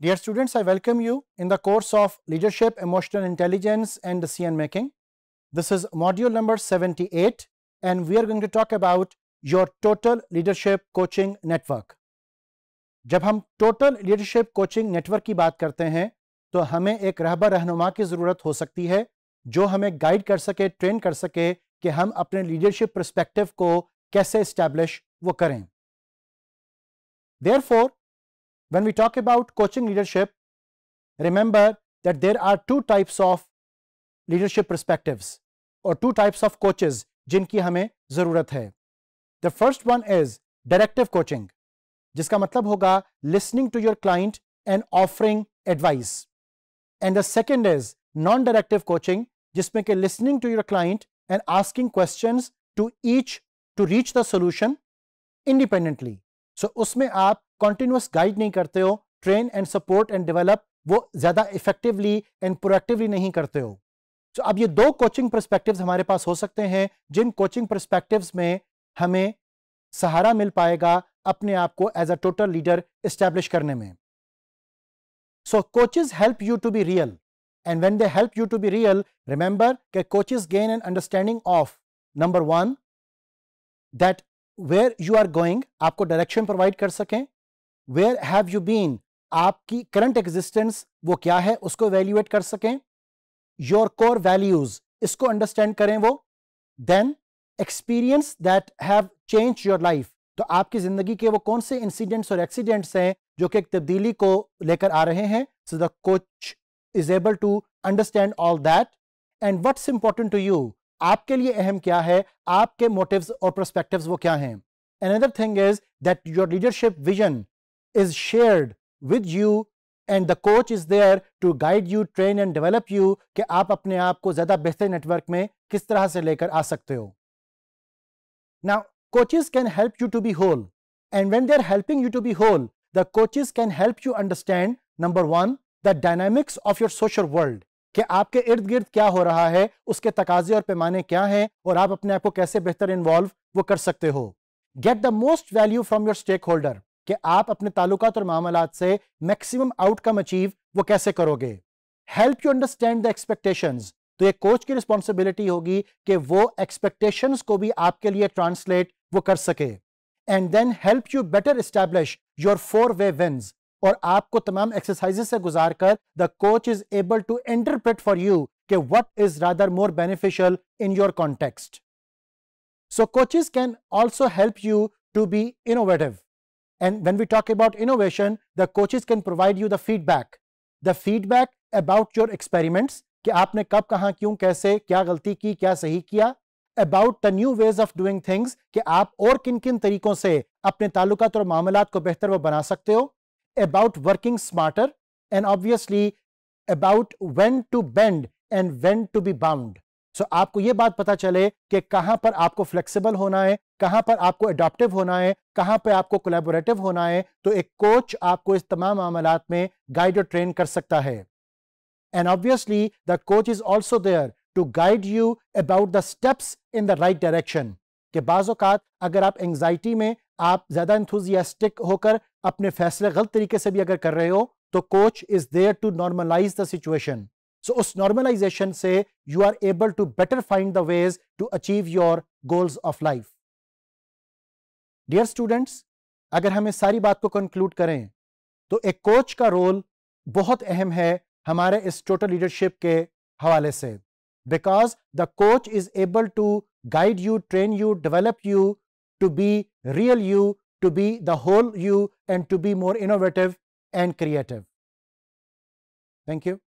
Dear students, I welcome you in the course of Leadership, Emotional Intelligence and Decision Making. This is module number 78 and we are going to talk about your Total Leadership Coaching Network. जब हम Total Leadership Coaching Network की बात करते हैं तो हमें एक रहबर रहनुमा की ज़रूरत हो सकती है जो हमें guide कर सके train कर सके कि हम अपने leadership perspective को कैसे establish वो करें therefore when we talk about coaching leadership, remember that there are two types of leadership perspectives or two types of coaches jinki hame zarurat The first one is directive coaching, jiska matlab listening to your client and offering advice. And the second is non-directive coaching, jisme ke listening to your client and asking questions to each to reach the solution independently. So so, उसमें आप continuous guide नहीं करते हो train and support and develop वो ज़्यादा effectively and proactively नहीं करते हो सो so, अब ये दो कोचिंग परस्पेक्टिव्स हमारे पास हो सकते हैं जिन कोचिंग परस्पेक्टिव्स में हमें सहारा मिल पाएगा अपने आप को as a total leader establish करने में so coaches help you to be real and when they help you to be real remember के coaches gain an understanding of number one that where you are going आपको direction provide कर सकें where have you been आपकी current existence वो क्या है उसको valuate कर सकें योर कोर वैल्यूज इसको अंडरस्टैंड करें वो then experience that have change your life तो आपकी जिंदगी के वो कौन से इंसिडेंट्स और एक्सीडेंट्स हैं जो कि एक तब्दीली को लेकर आ रहे हैं so the coach is able to understand all that and what's important to you आपके लिए अहम क्या है आपके मोटिव और प्रोस्पेक्टिव वो क्या है another thing is that your leadership vision is share with you and the coach is there to guide you train and develop you कि आप अपने आप को ज्यादा बेहतर नेटवर्क में किस तरह से लेकर आ सकते हो ना coaches can help you to be whole and when they are helping you to be whole the coaches can help you understand number one the dynamics of your social world कि आपके इर्द गिर्द क्या हो रहा है उसके तकाजे और पैमाने क्या हैं और आप अपने आप को कैसे बेहतर इन्वॉल्व वो कर सकते हो get the most value from your stakeholder कि आप अपने तालुकात और मामला से मैक्सिमम आउटकम अचीव वो कैसे करोगे help you understand the expectation तो ये कोच की रिस्पॉन्सिबिलिटी होगी कि वो एक्सपेक्टेशन को भी आपके लिए ट्रांसलेट वो कर सके and then help you better establish your four way wins और आपको तमाम एक्सरसाइजेस से गुजार कर the coach is able to interpret for you के what is rather more beneficial in your context so coaches can also help you to be innovative And when we talk about innovation, the coaches can provide you the feedback. The feedback about your experiments, कि आपने कब कहा क्यों कैसे क्या गलती की क्या सही किया about the new ways of doing things कि आप और किन किन तरीकों से अपने ताल्लुकात और मामला को बेहतर व बना सकते हो about working smarter and obviously about when to bend and when to be bound. So so, आपको ये बात पता चले कि कहां पर आपको फ्लेक्सिबल होना है कहां पर आपको अडॉप्टिव होना है कहां पर आपको कोलेबोरेटिव होना है तो एक कोच आपको इस तमाम मामलात में गाइड और ट्रेन कर सकता है and obviously the coach is also there to guide you about the steps in the right direction कि बाज़ात अगर आप एंग्जाइटी में आप ज़्यादा इंथुजियास्टिक होकर अपने फैसले गलत तरीके से भी अगर कर रहे हो तो coach is there to normalise the situation so उस नॉर्मलाइजेशन से you are able to better find the ways to achieve your goals of life dear students अगर हम इस सारी बात को कंक्लूड करें तो एक कोच का रोल बहुत अहम है हमारे इस टोटल लीडरशिप के हवाले से because the coach is able to guide you, train you, develop you to be real you, to be the whole you, and to be more innovative and creative. Thank you.